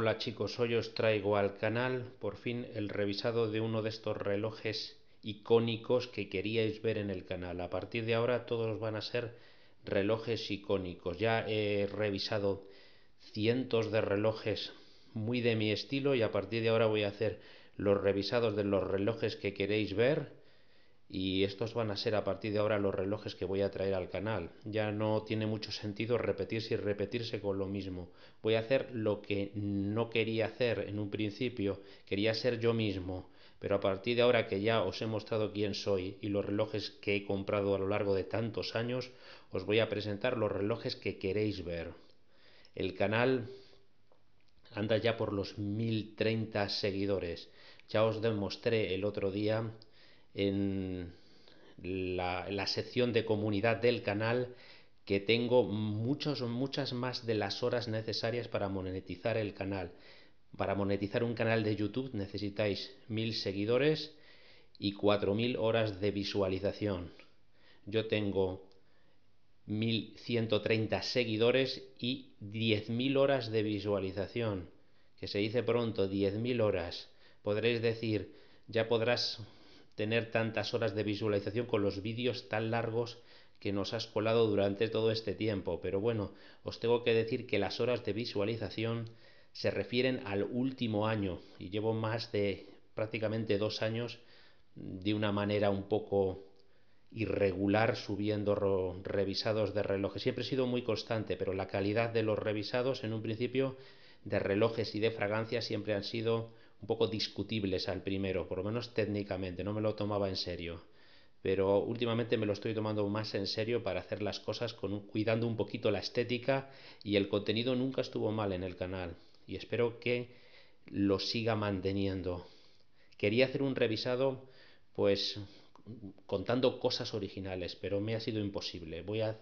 Hola chicos, hoy os traigo al canal por fin el revisado de uno de estos relojes icónicos que queríais ver en el canal. A partir de ahora todos van a ser relojes icónicos. Ya he revisado cientos de relojes muy de mi estilo y a partir de ahora voy a hacer los revisados de los relojes que queréis ver y estos van a ser a partir de ahora los relojes que voy a traer al canal. Ya no tiene mucho sentido repetirse y repetirse con lo mismo. Voy a hacer lo que no quería hacer en un principio, quería ser yo mismo, pero a partir de ahora que ya os he mostrado quién soy y los relojes que he comprado a lo largo de tantos años, os voy a presentar los relojes que queréis ver. El canal anda ya por los 1030 seguidores. Ya os demostré el otro día en la, sección de comunidad del canal que tengo muchos, muchas más de las horas necesarias para monetizar el canal. Para monetizar un canal de YouTube necesitáis mil seguidores y 4.000 horas de visualización. Yo tengo 1.130 seguidores y 10.000 horas de visualización. Que se dice pronto, 10.000 horas. Podréis decir, ya podrás tener tantas horas de visualización con los vídeos tan largos que nos has colado durante todo este tiempo, pero bueno, os tengo que decir que las horas de visualización se refieren al último año y llevo más de prácticamente dos años de una manera un poco irregular subiendo revisados de relojes. Siempre he sido muy constante, pero la calidad de los revisados en un principio de relojes y de fragancias siempre han sido un poco discutibles al primero, por lo menos técnicamente, no me lo tomaba en serio. Pero últimamente me lo estoy tomando más en serio para hacer las cosas con cuidando un poquito la estética y el contenido nunca estuvo mal en el canal y espero que lo siga manteniendo. Quería hacer un revisado pues contando cosas originales, pero me ha sido imposible. Voy a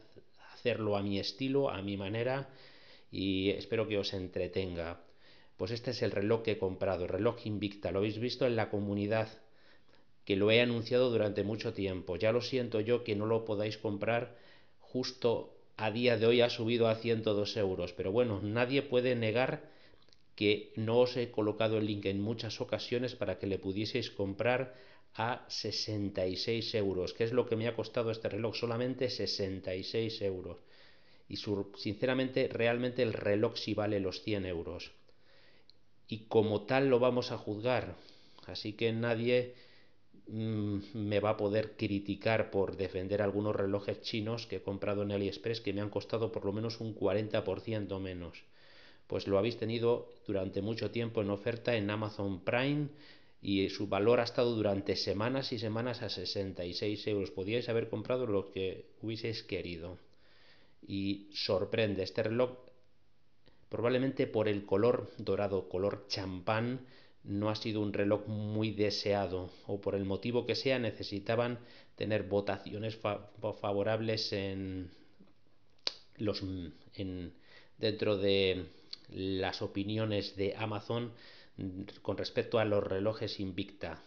hacerlo a mi estilo, a mi manera y espero que os entretenga pues este es el reloj que he comprado, reloj invicta. Lo habéis visto en la comunidad, que lo he anunciado durante mucho tiempo. Ya lo siento yo que no lo podáis comprar justo a día de hoy ha subido a 102 euros. Pero bueno, nadie puede negar que no os he colocado el link en muchas ocasiones para que le pudieseis comprar a 66 euros, que es lo que me ha costado este reloj, solamente 66 euros. Y sinceramente, realmente el reloj sí vale los 100 euros y como tal lo vamos a juzgar. Así que nadie mm, me va a poder criticar por defender algunos relojes chinos que he comprado en AliExpress que me han costado por lo menos un 40% menos. Pues lo habéis tenido durante mucho tiempo en oferta en Amazon Prime y eh, su valor ha estado durante semanas y semanas a 66 euros. Podíais haber comprado lo que hubieseis querido. Y sorprende, este reloj Probablemente por el color dorado, color champán, no ha sido un reloj muy deseado o por el motivo que sea necesitaban tener votaciones favorables en los en, dentro de las opiniones de Amazon con respecto a los relojes Invicta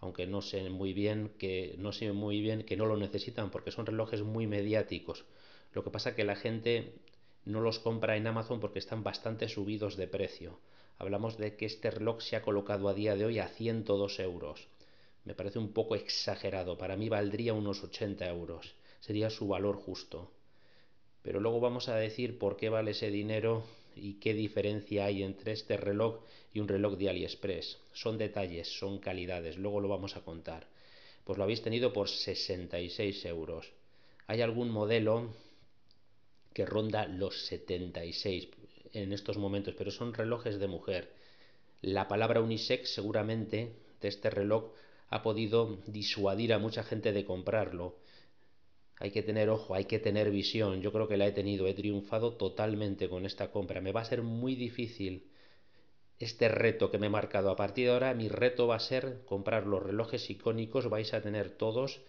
aunque no sé muy bien que no sé muy bien que no lo necesitan porque son relojes muy mediáticos lo que pasa que la gente no los compra en Amazon porque están bastante subidos de precio. Hablamos de que este reloj se ha colocado a día de hoy a 102 euros. Me parece un poco exagerado, para mí valdría unos 80 euros, sería su valor justo. Pero luego vamos a decir por qué vale ese dinero y qué diferencia hay entre este reloj y un reloj de AliExpress. Son detalles, son calidades, luego lo vamos a contar. Pues lo habéis tenido por 66 euros. Hay algún modelo que ronda los 76 en estos momentos, pero son relojes de mujer. La palabra unisex seguramente de este reloj ha podido disuadir a mucha gente de comprarlo. Hay que tener ojo, hay que tener visión. Yo creo que la he tenido, he triunfado totalmente con esta compra. Me va a ser muy difícil este reto que me he marcado. A partir de ahora mi reto va a ser comprar los relojes icónicos, vais a tener todos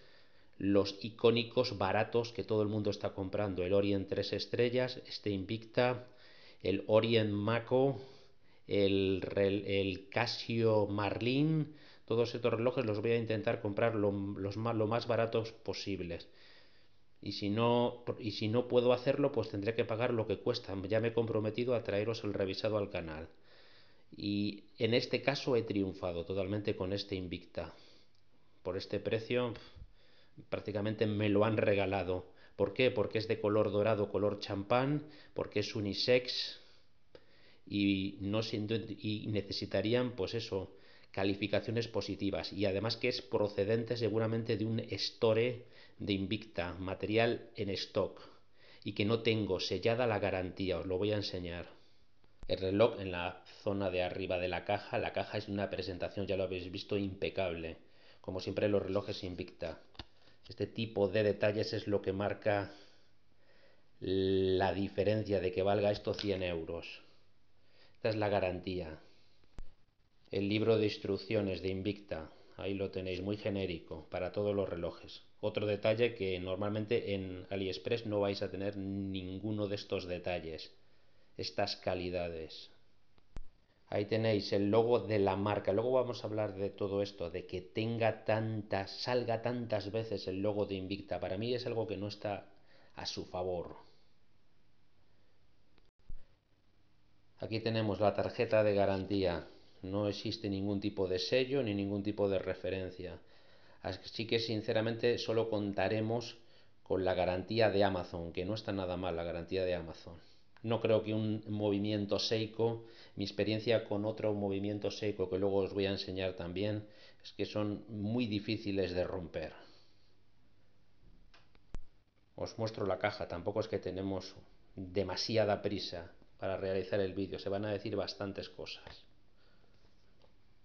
los icónicos baratos que todo el mundo está comprando. El Orient 3 estrellas, este Invicta, el Orient Mako, el, Casio Marlin. Todos estos relojes los voy a intentar comprar lo, los más, baratos posibles. Y si, no, y si no puedo hacerlo, pues tendré que pagar lo que cuesta. Ya me he comprometido a traeros el revisado al canal. Y en este caso he triunfado totalmente con este Invicta. Por este precio prácticamente me lo han regalado. ¿Por qué? Porque es de color dorado, color champán, porque es unisex y, no y necesitarían, pues eso, calificaciones positivas y además que es procedente seguramente de un store de Invicta, material en stock y que no tengo sellada la garantía, os lo voy a enseñar. El reloj en la zona de arriba de la caja, la caja es una presentación, ya lo habéis visto, impecable, como siempre los relojes Invicta. Este tipo de detalles es lo que marca la diferencia de que valga esto 100 euros. Esta es la garantía. El libro de instrucciones de Invicta, ahí lo tenéis muy genérico para todos los relojes. Otro detalle que normalmente en AliExpress no vais a tener ninguno de estos detalles, estas calidades. Ahí tenéis el logo de la marca. Luego vamos a hablar de todo esto, de que tenga tantas, salga tantas veces el logo de Invicta. Para mí es algo que no está a su favor. Aquí tenemos la tarjeta de garantía. No existe ningún tipo de sello ni ningún tipo de referencia. Así que sinceramente solo contaremos con la garantía de Amazon, que no está nada mal la garantía de Amazon. No creo que un movimiento seco, mi experiencia con otro movimiento seco que luego os voy a enseñar también, es que son muy difíciles de romper. Os muestro la caja, tampoco es que tenemos demasiada prisa para realizar el vídeo, se van a decir bastantes cosas,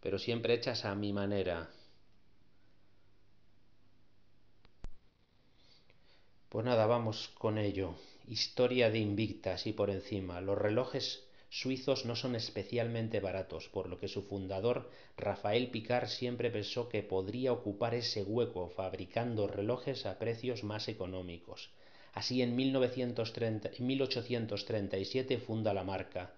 pero siempre hechas a mi manera. Pues nada, vamos con ello historia de invictas y por encima. Los relojes suizos no son especialmente baratos, por lo que su fundador, Rafael Picard, siempre pensó que podría ocupar ese hueco fabricando relojes a precios más económicos. Así en 1837 funda la marca.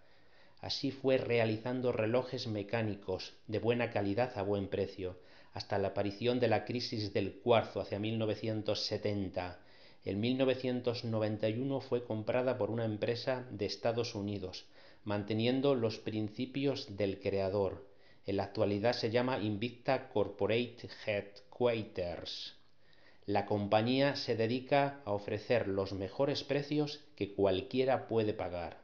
Así fue realizando relojes mecánicos de buena calidad a buen precio, hasta la aparición de la crisis del cuarzo hacia 1970 en 1991 fue comprada por una empresa de Estados Unidos, manteniendo los principios del creador. En la actualidad se llama Invicta Corporate Headquarters. La compañía se dedica a ofrecer los mejores precios que cualquiera puede pagar.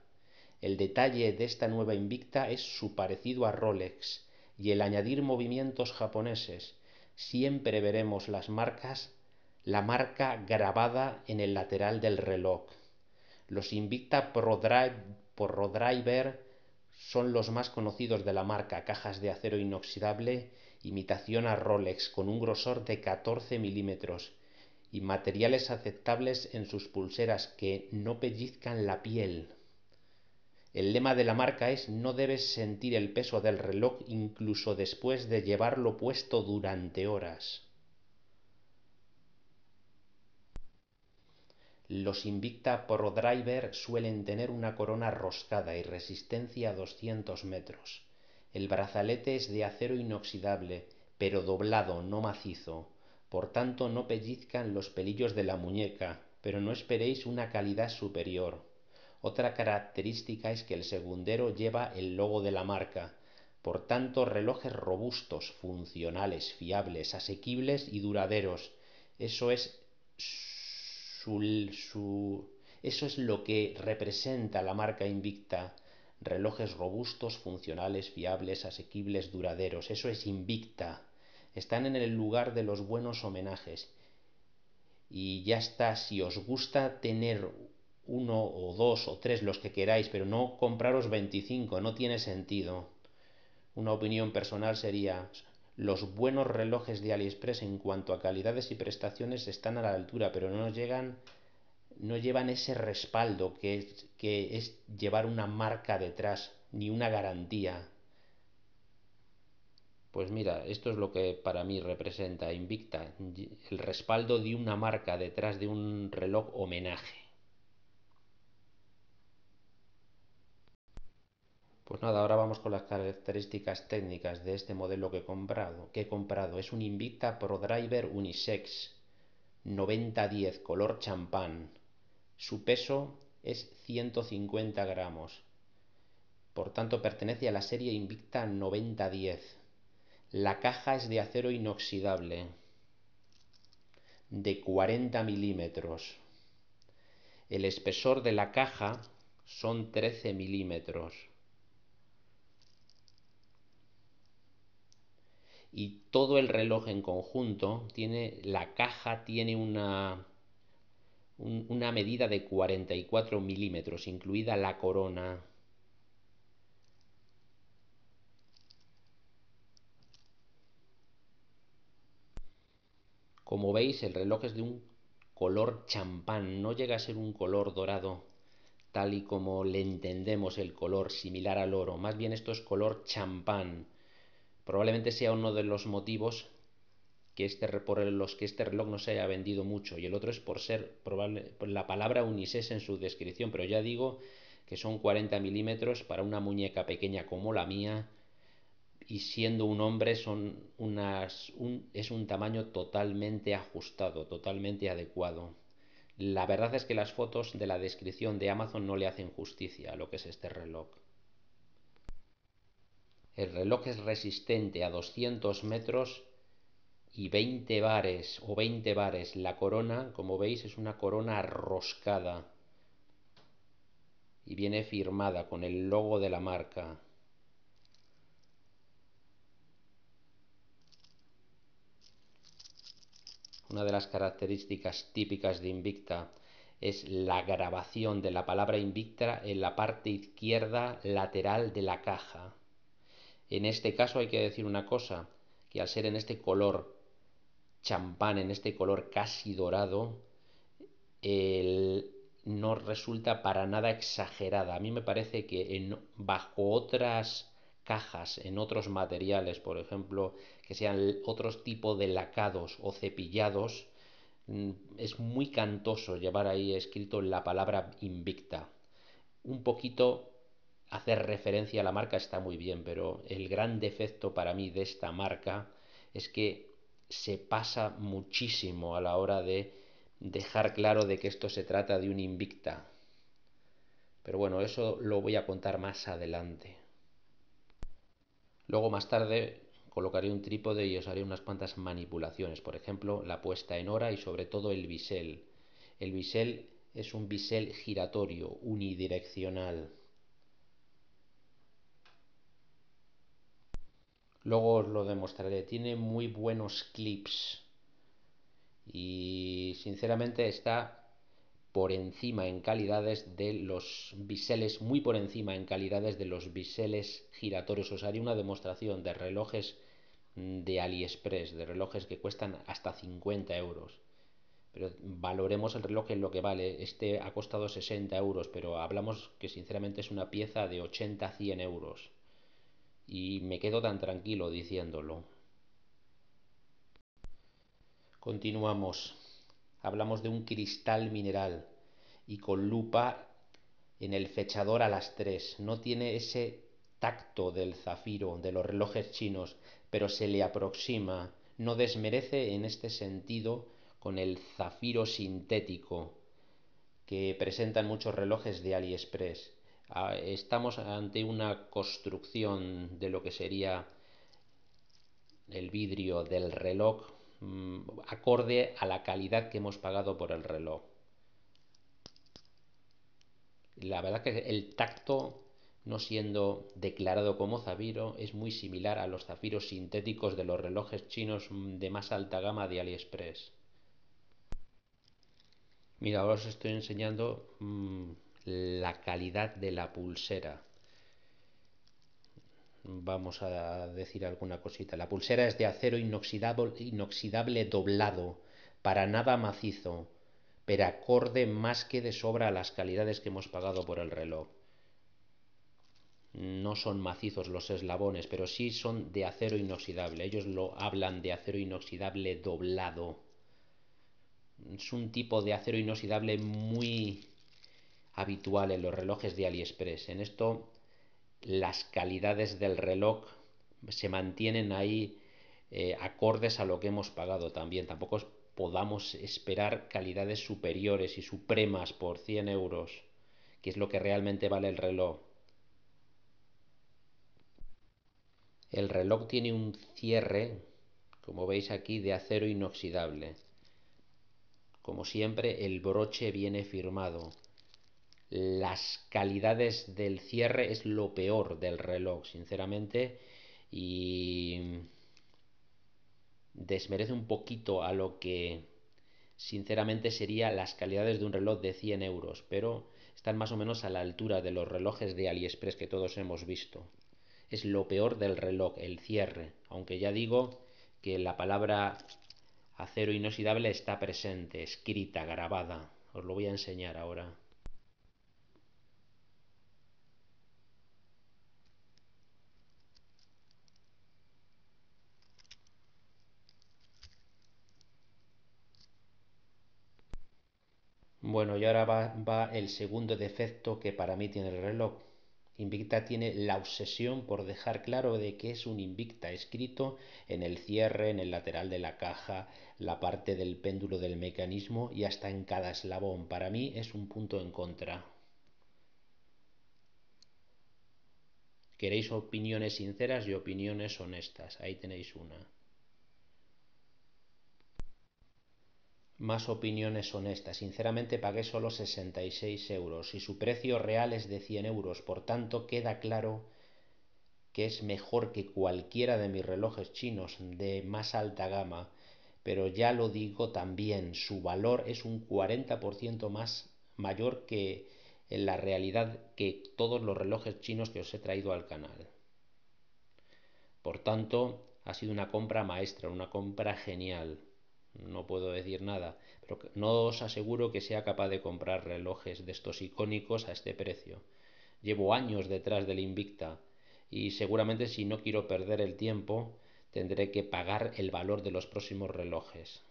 El detalle de esta nueva Invicta es su parecido a Rolex y el añadir movimientos japoneses. Siempre veremos las marcas la marca grabada en el lateral del reloj. Los Invicta Pro, Rodriver, son los más conocidos de la marca, cajas de acero inoxidable, imitación a Rolex con un grosor de 14 milímetros y materiales aceptables en sus pulseras que no pellizcan la piel. El lema de la marca es no debes sentir el peso del reloj incluso después de llevarlo puesto durante horas. Los Invicta Pro Driver suelen tener una corona roscada y resistencia a 200 metros. El brazalete es de acero inoxidable, pero doblado, no macizo. Por tanto, no pellizcan los pelillos de la muñeca, pero no esperéis una calidad superior. Otra característica es que el segundero lleva el logo de la marca. Por tanto, relojes robustos, funcionales, fiables, asequibles y duraderos. Eso es eso es lo que representa la marca Invicta. Relojes robustos, funcionales, fiables, asequibles, duraderos. Eso es Invicta. Están en el lugar de los buenos homenajes. Y ya está, si os gusta tener uno o dos o tres los que queráis, pero no compraros 25, no tiene sentido. Una opinión personal sería, los buenos relojes de AliExpress en cuanto a calidades y prestaciones están a la altura, pero no llegan no llevan ese respaldo que es, que es llevar una marca detrás, ni una garantía. Pues mira, esto es lo que para mí representa Invicta, el respaldo de una marca detrás de un reloj homenaje. Pues nada, ahora vamos con las características técnicas de este modelo que he comprado. Que he comprado es un Invicta Pro Driver Unisex 9010 color champán. Su peso es 150 gramos. Por tanto, pertenece a la serie Invicta 9010. La caja es de acero inoxidable de 40 milímetros. El espesor de la caja son 13 milímetros. y todo el reloj en conjunto tiene, la caja tiene una, una medida de 44 milímetros, incluida la corona. Como veis, el reloj es de un color champán, no llega a ser un color dorado tal y como le entendemos el color similar al oro, más bien esto es color champán probablemente sea uno de los motivos que este, por los que este reloj no se haya vendido mucho. Y el otro es por ser probable, la palabra unisex en su descripción, pero ya digo que son 40 milímetros para una muñeca pequeña como la mía. Y siendo un hombre son unas, es un tamaño totalmente ajustado, totalmente adecuado. La verdad es que las fotos de la descripción de Amazon no le hacen justicia a lo que es este reloj. El reloj es resistente a 200 metros y 20 bares o 20 bares. La corona, como veis, es una corona roscada y viene firmada con el logo de la marca. Una de las características típicas de Invicta es la grabación de la palabra Invicta en la parte izquierda lateral de la caja. En este caso hay que decir una cosa, que al ser en este color champán, en este color casi dorado, no resulta para nada exagerada. A mí me parece que en, bajo otras cajas, en otros materiales, por ejemplo, que sean otros tipos de lacados o cepillados, mm, es muy cantoso llevar ahí escrito la palabra invicta. Un poquito hacer referencia a la marca está muy bien, pero el gran defecto para mí de esta marca es que se pasa muchísimo a la hora de dejar claro de que esto se trata de un invicta. Pero bueno, eso lo voy a contar más adelante. Luego más tarde colocaré un trípode y os haré unas cuantas manipulaciones, por ejemplo, la puesta en hora y sobre todo el bisel. El bisel es un bisel giratorio, unidireccional. Luego os lo demostraré. Tiene muy buenos clips. Y sinceramente está por encima en calidades de los biseles, muy por encima en calidades de los biseles giratorios. Os haré una demostración de relojes mm, de AliExpress, de relojes que cuestan hasta 50 euros. Pero valoremos el reloj en lo que vale. Este ha costado 60 euros, pero hablamos que sinceramente es una pieza de 80-100 euros y me quedo tan tranquilo diciéndolo. Continuamos. Hablamos de un cristal mineral y con lupa en el fechador a las 3. No tiene ese tacto del zafiro, de los relojes chinos, pero se le aproxima. No desmerece en este sentido con el zafiro sintético que presentan muchos relojes de AliExpress estamos ante una construcción de lo que sería el vidrio del reloj mm, acorde a la calidad que hemos pagado por el reloj. La verdad que el tacto, no siendo declarado como zafiro, es muy similar a los zafiros sintéticos de los relojes chinos de más alta gama de AliExpress. Mira, ahora os estoy enseñando mm, la calidad de la pulsera. Vamos a decir alguna cosita. La pulsera es de acero inoxidable, inoxidable doblado, para nada macizo, pero acorde más que de sobra a las calidades que hemos pagado por el reloj. No son macizos los eslabones, pero sí son de acero inoxidable. Ellos lo hablan de acero inoxidable doblado. Es un tipo de acero inoxidable muy habitual en los relojes de AliExpress. En esto las calidades del reloj se mantienen ahí eh, acordes a lo que hemos pagado también. Tampoco podamos esperar calidades superiores y supremas por 100 euros, que es lo que realmente vale el reloj. El reloj tiene un cierre, como veis aquí, de acero inoxidable. Como siempre, el broche viene firmado las calidades del cierre es lo peor del reloj, sinceramente, y desmerece un poquito a lo que sinceramente sería las calidades de un reloj de 100 euros, pero están más o menos a la altura de los relojes de AliExpress que todos hemos visto. Es lo peor del reloj, el cierre, aunque ya digo que la palabra acero inoxidable está presente, escrita, grabada. Os lo voy a enseñar ahora. Bueno, y ahora va, el segundo defecto que para mí tiene el reloj. Invicta tiene la obsesión por dejar claro de que es un Invicta escrito en el cierre, en el lateral de la caja, la parte del péndulo del mecanismo y hasta en cada eslabón. Para mí es un punto en contra. ¿Queréis opiniones sinceras y opiniones honestas? Ahí tenéis una. más opiniones honestas. Sinceramente pagué solo 66 euros y su precio real es de 100 euros. Por tanto, queda claro que es mejor que cualquiera de mis relojes chinos de más alta gama. Pero ya lo digo también, su valor es un 40% más mayor que en la realidad que todos los relojes chinos que os he traído al canal. Por tanto, ha sido una compra maestra, una compra genial no puedo decir nada, pero no os aseguro que sea capaz de comprar relojes de estos icónicos a este precio. Llevo años detrás del Invicta y seguramente si no quiero perder el tiempo tendré que pagar el valor de los próximos relojes.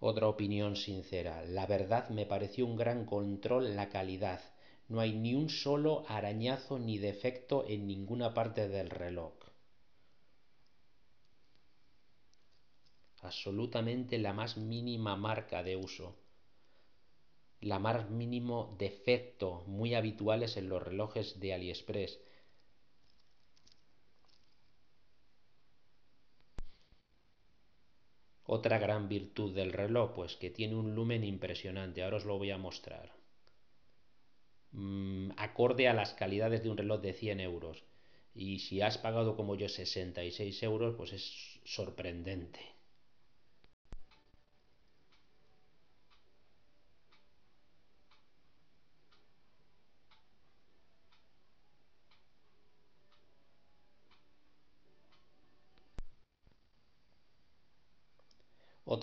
Otra opinión sincera. La verdad me pareció un gran control la calidad. No hay ni un solo arañazo ni defecto en ninguna parte del reloj. absolutamente la más mínima marca de uso, la más mínimo defecto muy habituales en los relojes de AliExpress. Otra gran virtud del reloj, pues que tiene un lumen impresionante, ahora os lo voy a mostrar. Mm, acorde a las calidades de un reloj de 100 euros. Y si has pagado como yo 66 euros, pues es sorprendente.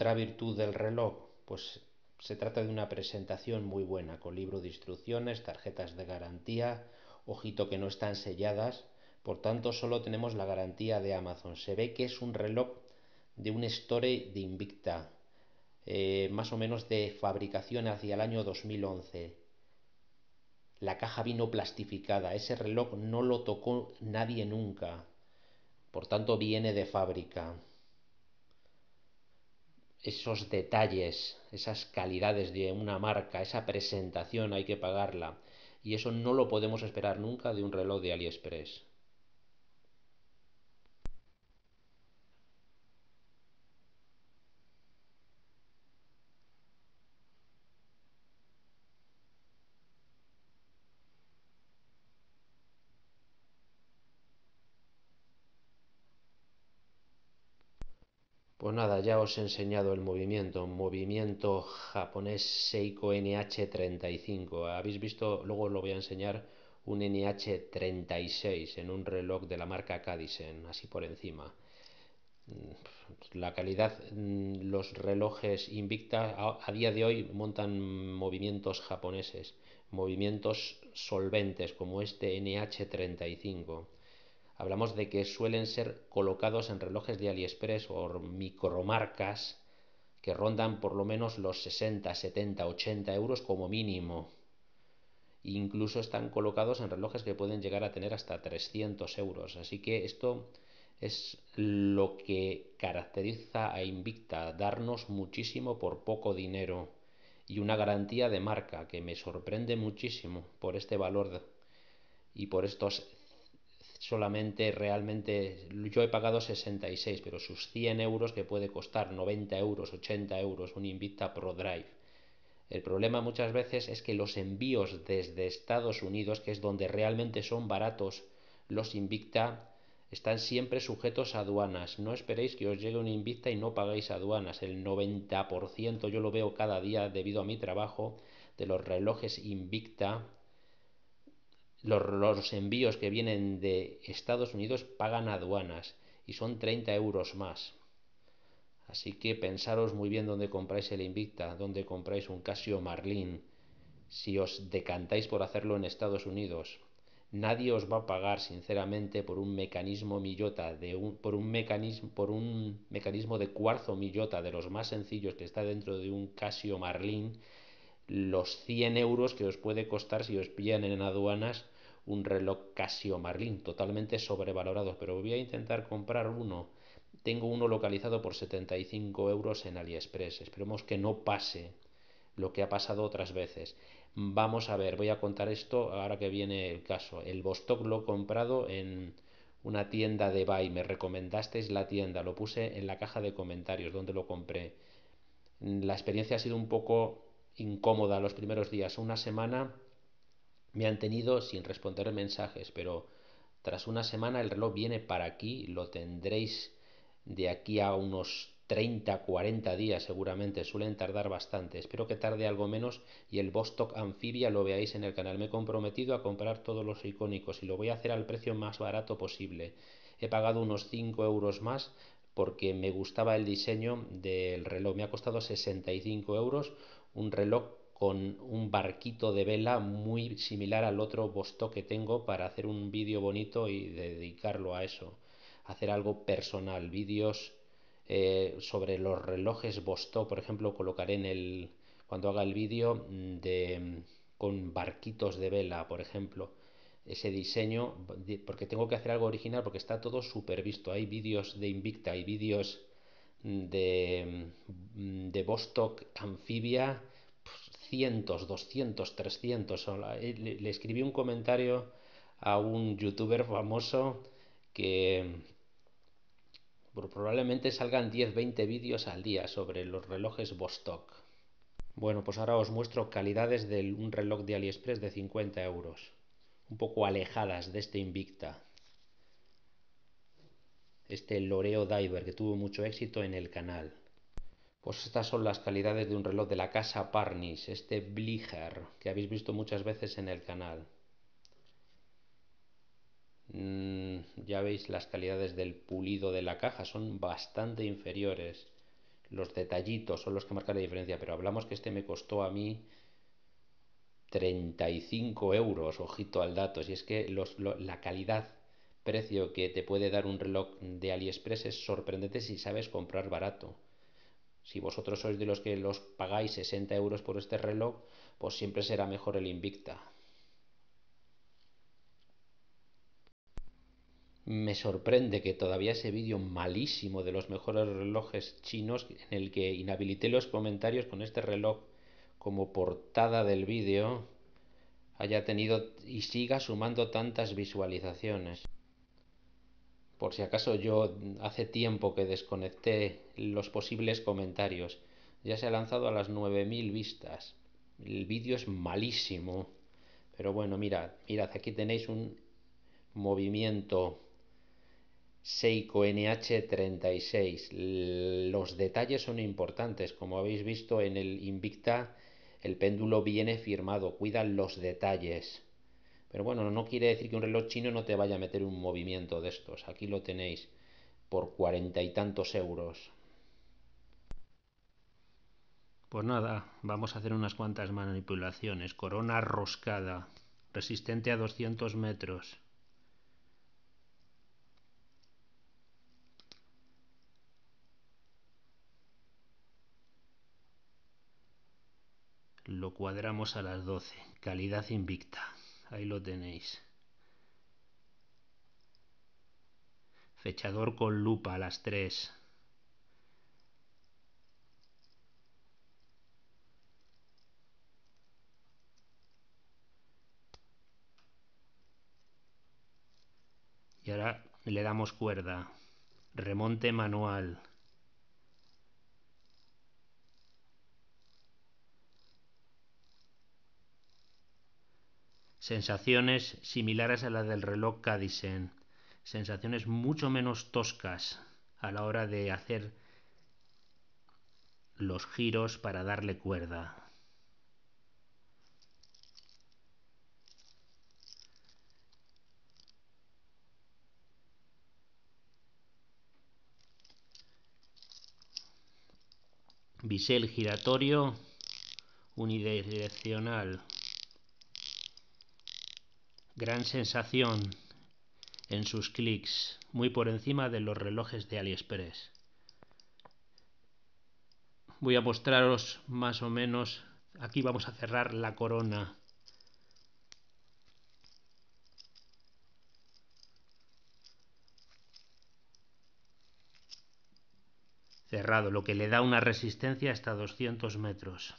Otra virtud del reloj, pues se trata de una presentación muy buena, con libro de instrucciones, tarjetas de garantía, ojito que no están selladas, por tanto solo tenemos la garantía de Amazon. Se ve que es un reloj de un store de Invicta, eh, más o menos de fabricación hacia el año 2011. La caja vino plastificada, ese reloj no lo tocó nadie nunca, por tanto viene de fábrica esos detalles, esas calidades de una marca, esa presentación hay que pagarla. Y eso no lo podemos esperar nunca de un reloj de AliExpress. nada, ya os he enseñado el movimiento, movimiento japonés Seiko NH35. Habéis visto, luego os lo voy a enseñar, un NH36 en un reloj de la marca Cadisen, así por encima. Mm, la calidad, mm, los relojes Invicta a día de hoy montan movimientos japoneses, movimientos solventes como este NH35 hablamos de que suelen ser colocados en relojes de AliExpress o micromarcas que rondan por lo menos los 60, 70, 80 euros como mínimo. Incluso están colocados en relojes que pueden llegar a tener hasta 300 euros. Así que esto es lo que caracteriza a Invicta, darnos muchísimo por poco dinero y una garantía de marca que me sorprende muchísimo por este valor y por estos solamente realmente yo he pagado 66, pero sus 100 euros que puede costar 90 euros, 80 euros un Invicta Pro Drive. El problema muchas veces es que los envíos desde Estados Unidos, que es donde realmente son baratos los Invicta, están siempre sujetos a aduanas. No esperéis que os llegue un Invicta y no pagáis aduanas. El 90% yo lo veo cada día debido a mi trabajo de los relojes Invicta los, envíos que vienen de Estados Unidos pagan aduanas y son 30 euros más. Así que pensaros muy bien dónde compráis el Invicta, dónde compráis un Casio Marlin, si os decantáis por hacerlo en Estados Unidos. Nadie os va a pagar, sinceramente, por un mecanismo millota, de por, un mecanismo, por un mecanismo de cuarzo millota, de los más sencillos que está dentro de un Casio Marlin, los 100 euros que os puede costar si os pillan en aduanas un reloj Casio Marlin, totalmente sobrevalorado pero voy a intentar comprar uno. Tengo uno localizado por 75 euros en AliExpress. Esperemos que no pase lo que ha pasado otras veces. Vamos a ver, voy a contar esto ahora que viene el caso. El bostock lo he comprado en una tienda de Buy. Me recomendasteis la tienda, lo puse en la caja de comentarios donde lo compré. La experiencia ha sido un poco incómoda los primeros días. Una semana me han tenido sin responder mensajes, pero tras una semana el reloj viene para aquí, lo tendréis de aquí a unos 30, 40 días seguramente, suelen tardar bastante. Espero que tarde algo menos y el Bostock Amphibia lo veáis en el canal. Me he comprometido a comprar todos los icónicos y lo voy a hacer al precio más barato posible. He pagado unos 5 euros más porque me gustaba el diseño del reloj. Me ha costado 65 euros un reloj con un barquito de vela muy similar al otro Bostock que tengo para hacer un vídeo bonito y dedicarlo a eso, hacer algo personal, vídeos eh, sobre los relojes Bostock... por ejemplo, colocaré en el cuando haga el vídeo mm, mm, con barquitos de vela, por ejemplo, ese diseño porque tengo que hacer algo original porque está todo súper visto, hay vídeos de Invicta, hay vídeos mm, de de Bostock anfibia cientos, 200, 300. Le, escribí un comentario a un youtuber famoso que mm, probablemente salgan 10, 20 vídeos al día sobre los relojes Vostok. Bueno, pues ahora os muestro calidades de un reloj de AliExpress de 50 euros, un poco alejadas de este Invicta. Este Loreo Diver que tuvo mucho éxito en el canal. Pues estas son las calidades de un reloj de la casa Parnis, este Blicher, que habéis visto muchas veces en el canal. Mm, ya veis las calidades del pulido de la caja, son bastante inferiores. Los detallitos son los que marcan la diferencia, pero hablamos que este me costó a mí 35 euros, ojito al dato. Si es que la calidad precio que te puede dar un reloj de AliExpress es sorprendente si sabes comprar barato. Si vosotros sois de los que los pagáis 60 euros por este reloj, pues siempre será mejor el Invicta. Me sorprende que todavía ese vídeo malísimo de los mejores relojes chinos en el que inhabilité los comentarios con este reloj como portada del vídeo haya tenido y siga sumando tantas visualizaciones. Por si acaso yo hace tiempo que desconecté los posibles comentarios. Ya se ha lanzado a las 9.000 vistas. El vídeo es malísimo. Pero bueno, mirad, mirad, aquí tenéis un movimiento Seiko NH36. Los detalles son importantes. Como habéis visto en el Invicta, el péndulo viene firmado. Cuidan los detalles. Pero bueno, no quiere decir que un reloj chino no te vaya a meter un movimiento de estos. Aquí lo tenéis por cuarenta y tantos euros. Pues nada, vamos a hacer unas cuantas manipulaciones. Corona roscada, resistente a 200 metros. Lo cuadramos a las 12. Calidad invicta. Ahí lo tenéis. Fechador con lupa a las 3. le damos cuerda. Remonte manual. Sensaciones similares a las del reloj Cadisen. Sensaciones mucho menos toscas a la hora de hacer los giros para darle cuerda. bisel giratorio unidireccional. Gran sensación en sus clics, muy por encima de los relojes de AliExpress. Voy a mostraros más o menos, aquí vamos a cerrar la corona cerrado, lo que le da una resistencia hasta 200 metros.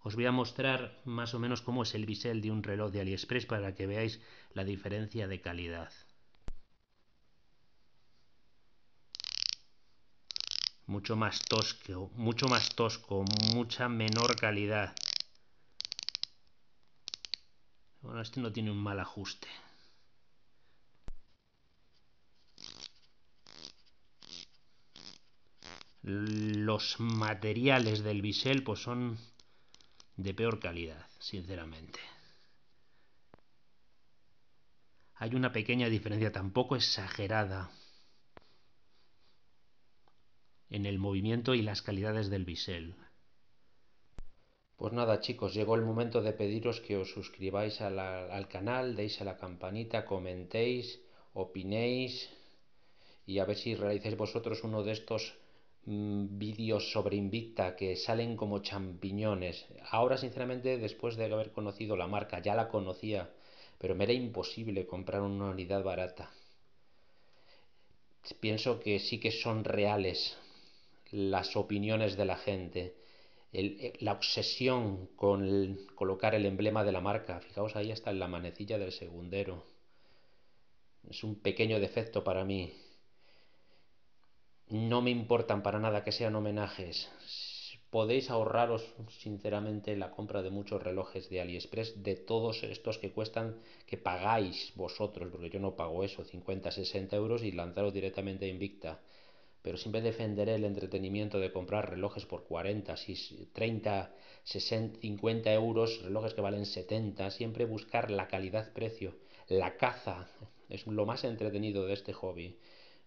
Os voy a mostrar más o menos cómo es el bisel de un reloj de AliExpress para que veáis la diferencia de calidad. Mucho más tosco, mucho más tosco, mucha menor calidad. Bueno, este no tiene un mal ajuste. los materiales del bisel pues son de peor calidad, sinceramente. Hay una pequeña diferencia, tampoco exagerada, en el movimiento y las calidades del bisel. Pues nada chicos, llegó el momento de pediros que os suscribáis al canal, deis a la campanita, comentéis, opinéis y a ver si realizáis vosotros uno de estos Mm, vídeos sobre Invicta que salen como champiñones. Ahora, sinceramente, después de haber conocido la marca, ya la conocía, pero me era imposible comprar una unidad barata. Pienso que sí que son reales las opiniones de la gente. Eh, la obsesión con colocar el emblema de la marca. Fijaos ahí hasta en la manecilla del segundero. Es un pequeño defecto para mí no me importan para nada que sean homenajes. Podéis ahorraros sinceramente la compra de muchos relojes de AliExpress, de todos estos que cuestan, que pagáis vosotros, porque yo no pago eso, 50, 60 euros y lanzaros directamente a Invicta. Pero siempre defenderé el entretenimiento de comprar relojes por 40, 30, 60, 50 euros, relojes que valen 70, siempre buscar la calidad-precio, la caza, es lo más entretenido de este hobby.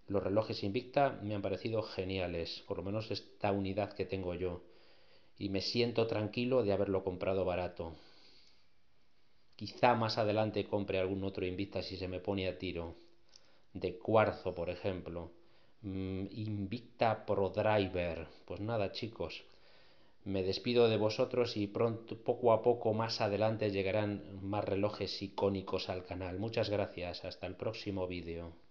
Los relojes Invicta me han parecido geniales, por lo menos esta unidad que tengo yo, y me siento tranquilo de haberlo comprado barato. Quizá más adelante compre algún otro Invicta si se me pone a tiro, de cuarzo, por ejemplo. Mm, invicta Pro Driver. Pues nada, chicos. Me despido de vosotros y pronto, poco a poco, más adelante llegarán más relojes icónicos al canal. Muchas gracias. Hasta el próximo vídeo.